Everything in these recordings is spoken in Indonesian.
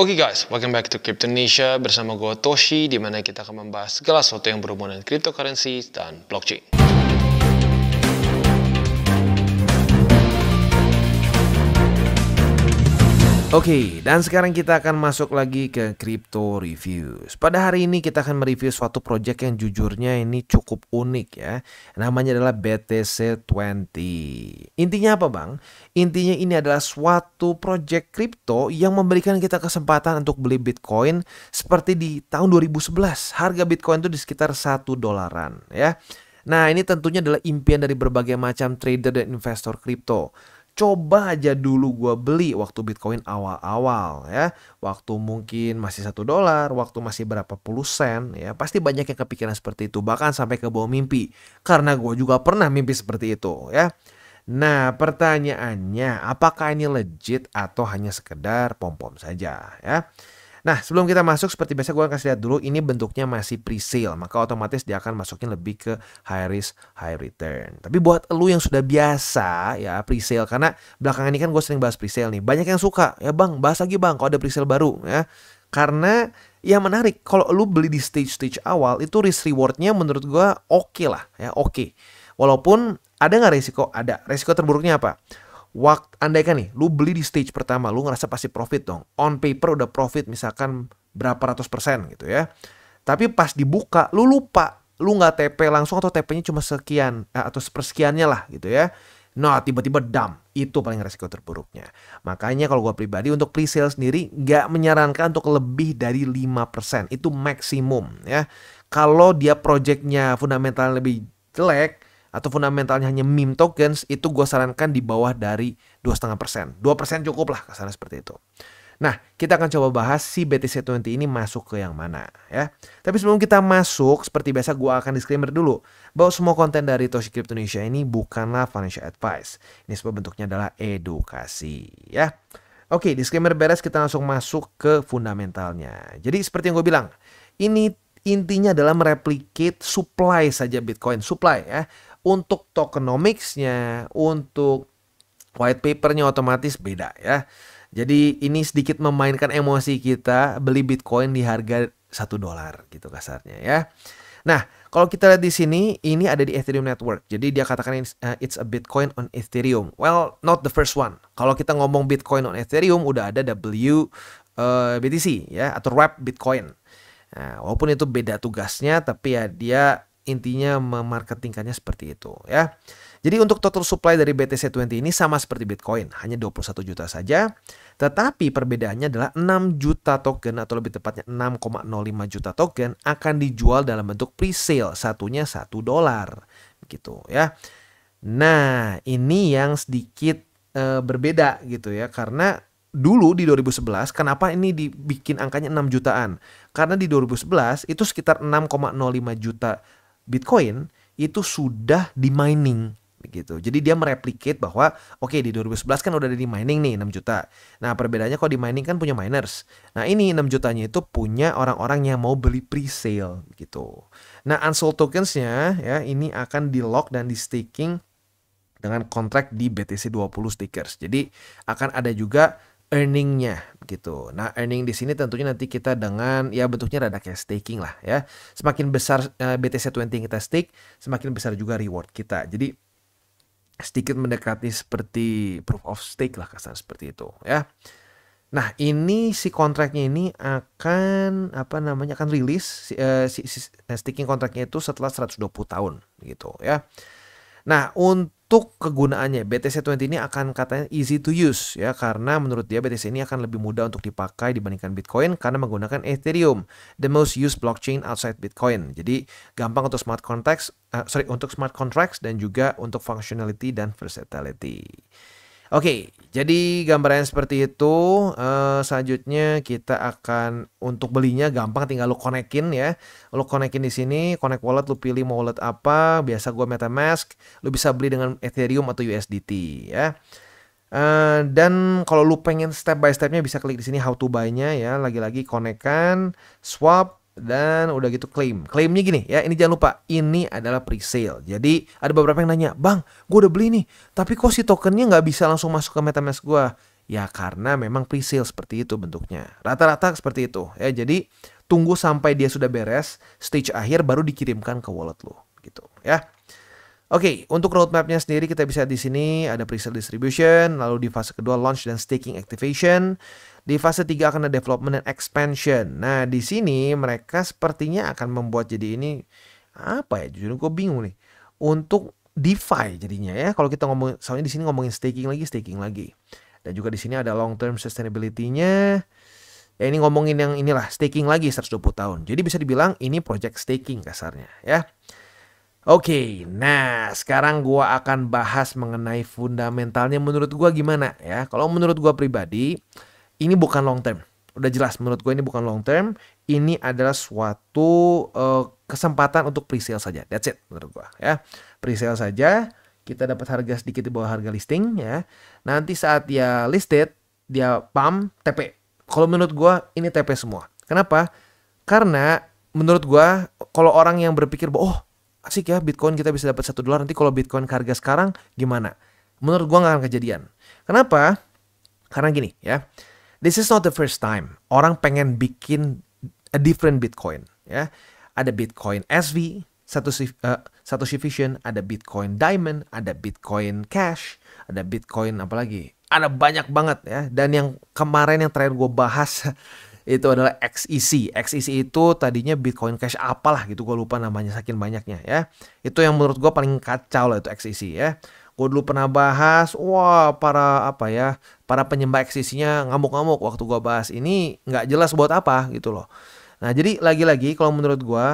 Oke okay guys, welcome back to Crypto Indonesia bersama gue Toshi di mana kita akan membahas segala sesuatu yang berhubungan dengan cryptocurrency dan blockchain. Oke, okay, dan sekarang kita akan masuk lagi ke crypto reviews. Pada hari ini kita akan mereview suatu proyek yang jujurnya ini cukup unik ya. Namanya adalah BTC20. Intinya apa bang? Intinya ini adalah suatu proyek crypto yang memberikan kita kesempatan untuk beli Bitcoin seperti di tahun 2011. Harga Bitcoin itu di sekitar satu dolaran ya. Nah ini tentunya adalah impian dari berbagai macam trader dan investor crypto coba aja dulu gue beli waktu Bitcoin awal-awal ya. Waktu mungkin masih satu dolar, waktu masih berapa puluh sen ya. Pasti banyak yang kepikiran seperti itu, bahkan sampai ke bawah mimpi. Karena gue juga pernah mimpi seperti itu ya. Nah pertanyaannya apakah ini legit atau hanya sekedar pom-pom saja ya. Nah, sebelum kita masuk seperti biasa gue kasih lihat dulu ini bentuknya masih pre-sale, maka otomatis dia akan masukin lebih ke high risk, high return. Tapi buat lu yang sudah biasa ya pre-sale karena belakangan ini kan gue sering bahas pre-sale nih. Banyak yang suka, ya Bang, bahas lagi Bang kalau ada pre-sale baru ya. Karena yang menarik kalau lu beli di stage-stage awal itu risk rewardnya menurut gue oke okay lah ya, oke. Okay. Walaupun ada nggak resiko? Ada. Resiko terburuknya apa? Waktu andaikan nih, lu beli di stage pertama, lu ngerasa pasti profit dong. On paper udah profit misalkan berapa ratus persen gitu ya. Tapi pas dibuka, lu lupa. Lu nggak TP langsung atau TP-nya cuma sekian eh, atau sepersekiannya lah gitu ya. Nah, tiba-tiba dam. Itu paling resiko terburuknya. Makanya kalau gue pribadi untuk pre-sale sendiri nggak menyarankan untuk lebih dari 5%. Itu maksimum ya. Kalau dia projectnya fundamental lebih jelek, atau fundamentalnya hanya meme tokens itu gue sarankan di bawah dari 2,5%. 2% cukup lah kesana seperti itu. Nah, kita akan coba bahas si BTC20 ini masuk ke yang mana ya. Tapi sebelum kita masuk, seperti biasa gue akan disclaimer dulu bahwa semua konten dari Toshi Crypto Indonesia ini bukanlah financial advice. Ini sebuah bentuknya adalah edukasi ya. Oke, disclaimer beres kita langsung masuk ke fundamentalnya. Jadi seperti yang gue bilang, ini intinya adalah mereplikate supply saja Bitcoin, supply ya. Untuk tokenomics-nya, untuk white paper-nya otomatis beda ya. Jadi ini sedikit memainkan emosi kita beli Bitcoin di harga satu dolar gitu kasarnya ya. Nah, kalau kita lihat di sini, ini ada di Ethereum Network. Jadi dia katakan eh, it's a Bitcoin on Ethereum. Well, not the first one. Kalau kita ngomong Bitcoin on Ethereum, udah ada W uh, eh, BTC ya atau Wrap Bitcoin. Nah, walaupun itu beda tugasnya, tapi ya dia intinya memarketingkannya seperti itu ya. Jadi untuk total supply dari BTC20 ini sama seperti Bitcoin, hanya 21 juta saja. Tetapi perbedaannya adalah 6 juta token atau lebih tepatnya 6,05 juta token akan dijual dalam bentuk pre-sale, satunya 1 dolar gitu ya. Nah, ini yang sedikit e, berbeda gitu ya karena dulu di 2011 kenapa ini dibikin angkanya 6 jutaan? Karena di 2011 itu sekitar 6,05 juta Bitcoin itu sudah di mining gitu. Jadi dia mereplicate bahwa oke okay, di 2011 kan udah ada di mining nih 6 juta. Nah, perbedaannya kalau di mining kan punya miners. Nah, ini 6 jutanya itu punya orang-orang yang mau beli pre-sale gitu. Nah, unsold tokensnya ya ini akan di lock dan di staking dengan kontrak di BTC 20 stickers. Jadi akan ada juga earningnya gitu. Nah earning di sini tentunya nanti kita dengan ya bentuknya rada kayak staking lah ya. Semakin besar uh, eh, BTC20 yang kita stake, semakin besar juga reward kita. Jadi sedikit mendekati seperti proof of stake lah kasar seperti itu ya. Nah ini si kontraknya ini akan apa namanya akan rilis si, uh, eh, si, si eh, staking kontraknya itu setelah 120 tahun gitu ya. Nah untuk untuk kegunaannya BTC20 ini akan katanya easy to use ya karena menurut dia BTC ini akan lebih mudah untuk dipakai dibandingkan Bitcoin karena menggunakan Ethereum, the most used blockchain outside Bitcoin. Jadi gampang untuk smart contracts, uh, sorry untuk smart contracts dan juga untuk functionality dan versatility. Oke, okay, jadi gambarnya seperti itu. Uh, selanjutnya kita akan untuk belinya gampang tinggal lu konekin ya. Lu konekin di sini, connect wallet lu pilih mau wallet apa. Biasa gua MetaMask, lu bisa beli dengan Ethereum atau USDT ya. Uh, dan kalau lu pengen step by stepnya bisa klik di sini how to buy-nya ya. Lagi-lagi konekan, swap, dan udah gitu klaim. Klaimnya gini ya, ini jangan lupa, ini adalah pre-sale. Jadi ada beberapa yang nanya, Bang, gue udah beli nih, tapi kok si tokennya nggak bisa langsung masuk ke MetaMask gue? Ya karena memang pre-sale seperti itu bentuknya. Rata-rata seperti itu ya. Jadi tunggu sampai dia sudah beres stage akhir baru dikirimkan ke wallet lo gitu ya. Oke, okay, untuk roadmapnya sendiri kita bisa di sini ada pre-sale distribution, lalu di fase kedua launch dan staking activation. Di fase tiga akan ada development dan expansion. Nah, di sini mereka sepertinya akan membuat jadi ini apa ya? Jujur gue bingung nih. Untuk DeFi jadinya ya. Kalau kita ngomong soalnya di sini ngomongin staking lagi, staking lagi. Dan juga di sini ada long term sustainability-nya. Ya ini ngomongin yang inilah staking lagi 120 tahun. Jadi bisa dibilang ini project staking kasarnya ya. Oke, okay, nah sekarang gua akan bahas mengenai fundamentalnya menurut gua gimana ya. Kalau menurut gua pribadi, ini bukan long term. Udah jelas menurut gua ini bukan long term, ini adalah suatu uh, kesempatan untuk pre-sale saja. That's it menurut gua ya. Pre-sale saja, kita dapat harga sedikit di bawah harga listing ya. Nanti saat dia listed, dia pump TP. Kalau menurut gua ini TP semua. Kenapa? Karena menurut gua kalau orang yang berpikir bahwa oh asik ya Bitcoin kita bisa dapat satu dolar nanti kalau Bitcoin harga sekarang gimana? Menurut gua nggak akan kejadian. Kenapa? Karena gini ya, this is not the first time orang pengen bikin a different Bitcoin ya. Ada Bitcoin SV, satu eh, satu Satoshi Vision, ada Bitcoin Diamond, ada Bitcoin Cash, ada Bitcoin apalagi. Ada banyak banget ya. Dan yang kemarin yang terakhir gue bahas itu adalah XEC. XEC itu tadinya Bitcoin Cash apalah gitu gue lupa namanya saking banyaknya ya. Itu yang menurut gue paling kacau lah itu XEC ya. Gue dulu pernah bahas, wah para apa ya, para penyembah XEC-nya ngamuk-ngamuk waktu gue bahas ini nggak jelas buat apa gitu loh. Nah jadi lagi-lagi kalau menurut gue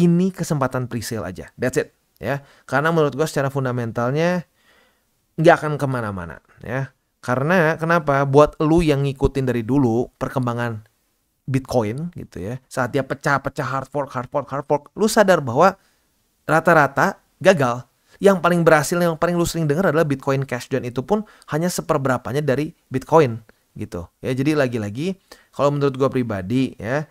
ini kesempatan pre-sale aja. That's it ya. Karena menurut gue secara fundamentalnya nggak akan kemana-mana ya. Karena kenapa? Buat lu yang ngikutin dari dulu perkembangan Bitcoin gitu ya. Saat dia pecah-pecah hard fork, hard fork, hard fork, lu sadar bahwa rata-rata gagal. Yang paling berhasil, yang paling lu sering dengar adalah Bitcoin Cash dan itu pun hanya seperberapanya dari Bitcoin gitu. Ya, jadi lagi-lagi kalau menurut gua pribadi ya,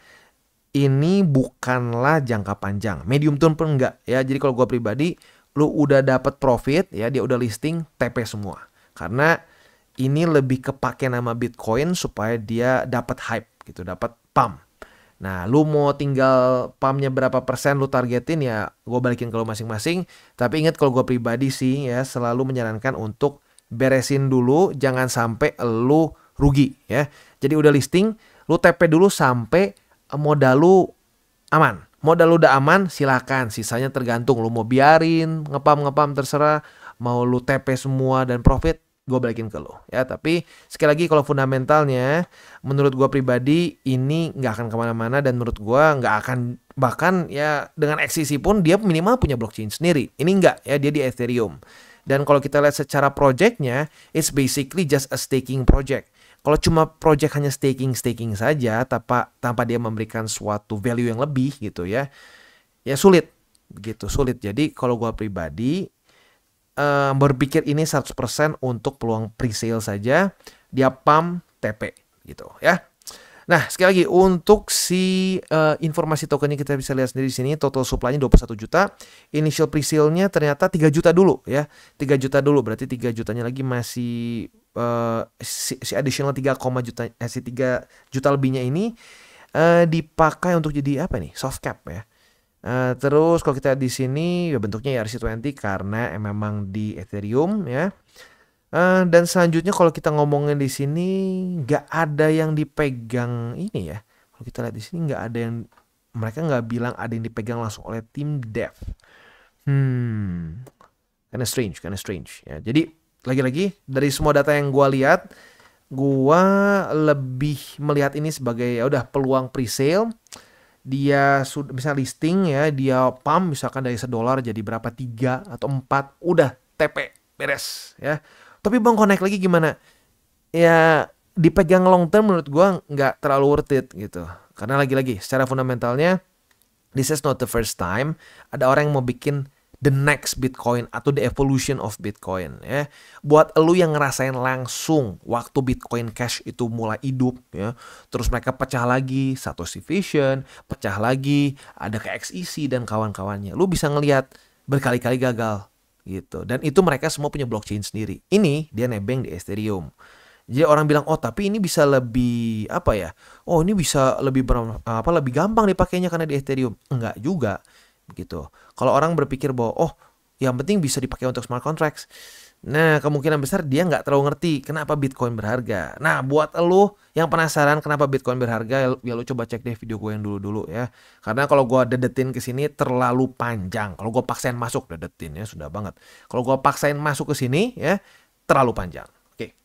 ini bukanlah jangka panjang. Medium term pun enggak ya. Jadi kalau gua pribadi, lu udah dapat profit ya, dia udah listing TP semua. Karena ini lebih kepake nama Bitcoin supaya dia dapat hype gitu, dapat pump. Nah, lu mau tinggal pumpnya berapa persen lu targetin ya gue balikin ke lu masing-masing. Tapi ingat kalau gue pribadi sih ya selalu menyarankan untuk beresin dulu jangan sampai lu rugi ya. Jadi udah listing, lu TP dulu sampai eh, modal lu aman. Modal lu udah aman, silakan. Sisanya tergantung lu mau biarin, ngepam-ngepam terserah, mau lu TP semua dan profit gue balikin ke lo ya tapi sekali lagi kalau fundamentalnya menurut gue pribadi ini nggak akan kemana-mana dan menurut gue nggak akan bahkan ya dengan eksisi pun dia minimal punya blockchain sendiri ini nggak ya dia di Ethereum dan kalau kita lihat secara projectnya it's basically just a staking project kalau cuma project hanya staking staking saja tanpa tanpa dia memberikan suatu value yang lebih gitu ya ya sulit gitu sulit jadi kalau gue pribadi um, berpikir ini 100% untuk peluang pre-sale saja, dia pump TP gitu ya. Nah, sekali lagi untuk si uh, informasi tokennya kita bisa lihat sendiri di sini total supply-nya 21 juta, initial pre-sale-nya ternyata 3 juta dulu ya. 3 juta dulu berarti 3 jutanya lagi masih uh, si, si additional 3, juta eh, si 3 juta lebihnya ini uh, dipakai untuk jadi apa nih? soft cap ya. Uh, terus kalau kita di sini ya bentuknya ERC20 karena eh, memang di Ethereum ya. Uh, dan selanjutnya kalau kita ngomongin di sini nggak ada yang dipegang ini ya. Kalau kita lihat di sini nggak ada yang mereka nggak bilang ada yang dipegang langsung oleh tim dev. Hmm, karena strange, karena strange ya. Jadi lagi-lagi dari semua data yang gua lihat, gua lebih melihat ini sebagai ya udah peluang pre-sale dia sudah bisa listing ya dia pump misalkan dari sedolar jadi berapa tiga atau empat udah TP beres ya tapi bang connect lagi gimana ya dipegang long term menurut gua nggak terlalu worth it gitu karena lagi-lagi secara fundamentalnya this is not the first time ada orang yang mau bikin the next Bitcoin atau the evolution of Bitcoin ya. Buat lu yang ngerasain langsung waktu Bitcoin Cash itu mulai hidup ya. Terus mereka pecah lagi Satoshi Vision, pecah lagi ada ke XEC dan kawan-kawannya. Lu bisa ngelihat berkali-kali gagal gitu. Dan itu mereka semua punya blockchain sendiri. Ini dia nebeng di Ethereum. Jadi orang bilang, "Oh, tapi ini bisa lebih apa ya? Oh, ini bisa lebih apa lebih gampang dipakainya karena di Ethereum." Enggak juga gitu. Kalau orang berpikir bahwa oh yang penting bisa dipakai untuk smart contracts, Nah, kemungkinan besar dia nggak terlalu ngerti kenapa Bitcoin berharga. Nah, buat lo yang penasaran kenapa Bitcoin berharga, ya lo ya coba cek deh video gue yang dulu-dulu ya. Karena kalau gue dedetin ke sini terlalu panjang. Kalau gue paksain masuk dedetin ya sudah banget. Kalau gue paksain masuk ke sini ya terlalu panjang. Oke.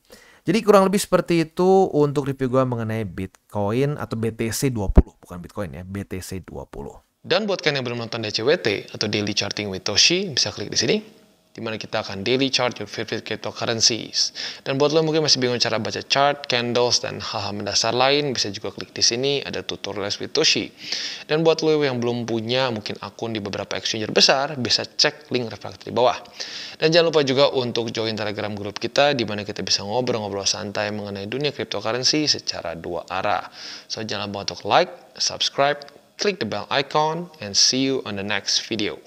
Jadi kurang lebih seperti itu untuk review gue mengenai Bitcoin atau BTC 20, bukan Bitcoin ya, BTC 20. Dan buat kalian yang belum nonton DCWT atau Daily Charting with Toshi, bisa klik di sini di mana kita akan daily chart your favorite cryptocurrencies. Dan buat lo mungkin masih bingung cara baca chart, candles, dan hal-hal mendasar lain, bisa juga klik di sini, ada tutorial with Toshi. Dan buat lo yang belum punya mungkin akun di beberapa exchanger besar, bisa cek link referensi di bawah. Dan jangan lupa juga untuk join telegram grup kita, di mana kita bisa ngobrol-ngobrol santai mengenai dunia cryptocurrency secara dua arah. So jangan lupa untuk like, subscribe, click the bell icon and see you on the next video.